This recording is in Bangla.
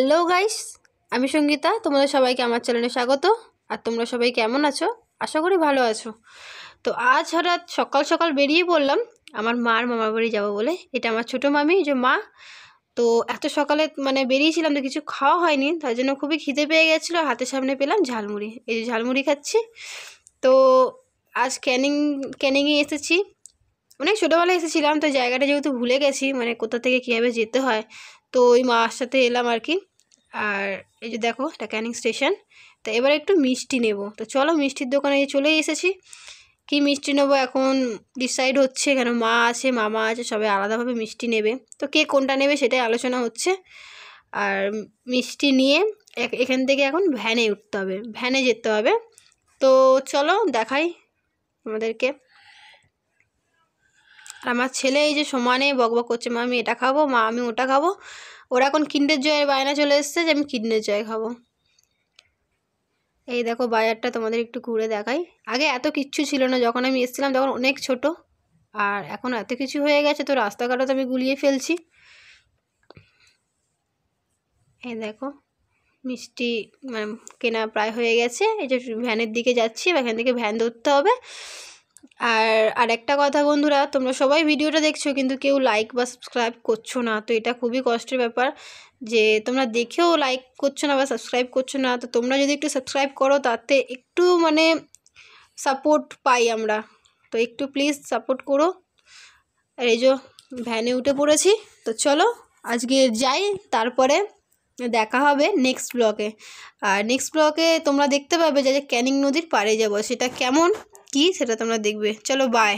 হ্যালো গাইস আমি সঙ্গীতা তোমাদের সবাইকে আমার চ্যানেলে স্বাগত আর তোমরা সবাই কেমন আছো আশা করি ভালো আছো তো আজ হঠাৎ সকাল সকাল বেরিয়ে পড়লাম আমার মার মামার বাড়ি যাবো বলে এটা আমার ছোটো মামি যে মা তো এত সকালে মানে বেরিয়েছিলাম তো কিছু খাওয়া হয়নি তার জন্য খুবই খিদে পেয়ে গেছিলো হাতের সামনে পেলাম ঝালমুড়ি এই যে ঝালমুড়ি খাচ্ছি তো আজ ক্যানিং ক্যানিংয়ে এসেছি অনেক ছোটোবেলায় এসেছিলাম তো জায়গাটা যেহেতু ভুলে গেছি মানে কোথা থেকে কীভাবে যেতে হয় তো ওই মার সাথে এলাম আর কি আর এই যে দেখো এটা ক্যানিং স্টেশন তো এবার একটু মিষ্টি নেব তো চলো মিষ্টির দোকানে চলেই এসেছি কি মিষ্টি নেবো এখন ডিসাইড হচ্ছে কেন মা আছে মামা আছে সবাই আলাদাভাবে মিষ্টি নেবে তো কে কোনটা নেবে সেটাই আলোচনা হচ্ছে আর মিষ্টি নিয়ে এখান থেকে এখন ভ্যানে উঠতে হবে ভ্যানে যেতে হবে তো চলো দেখাই আমাদেরকে আর আমার ছেলে এই যে সমানে বকবক করছে মা আমি এটা খাবো মা আমি ওটা খাবো ওরা এখন কিন্ডের জয়ের বায়না চলে এসছে যে আমি কিন্ডের জয় খাবো এই দেখো বাজারটা তোমাদের একটু ঘুরে দেখাই আগে এত কিচ্ছু ছিল না যখন আমি এসেছিলাম তখন অনেক ছোট আর এখন এত কিছু হয়ে গেছে তো রাস্তাঘাটও তো আমি গুলিয়ে ফেলছি এই দেখো মিষ্টি মানে কেনা প্রায় হয়ে গেছে এই যে ভ্যানের দিকে যাচ্ছি এখান থেকে ভ্যান ধরতে হবে আর আর একটা কথা বন্ধুরা তোমরা সবাই ভিডিওটা দেখছো কিন্তু কেউ লাইক বা সাবস্ক্রাইব করছো না তো এটা খুবই কষ্টের ব্যাপার যে তোমরা দেখেও লাইক করছো না বা সাবস্ক্রাইব করছো না তো তোমরা যদি একটু সাবস্ক্রাইব করো তাতে একটু মানে সাপোর্ট পাই আমরা তো একটু প্লিজ সাপোর্ট করো আর এই যে ভ্যানে উঠে পড়েছি তো চলো আজকে যাই তারপরে দেখা হবে নেক্সট ব্লকে আর নেক্সট ব্লকে তোমরা দেখতে পাবে যে ক্যানিং নদীর পাড়ে যাব সেটা কেমন की সেটা তোমরা দেখবে চলো বাই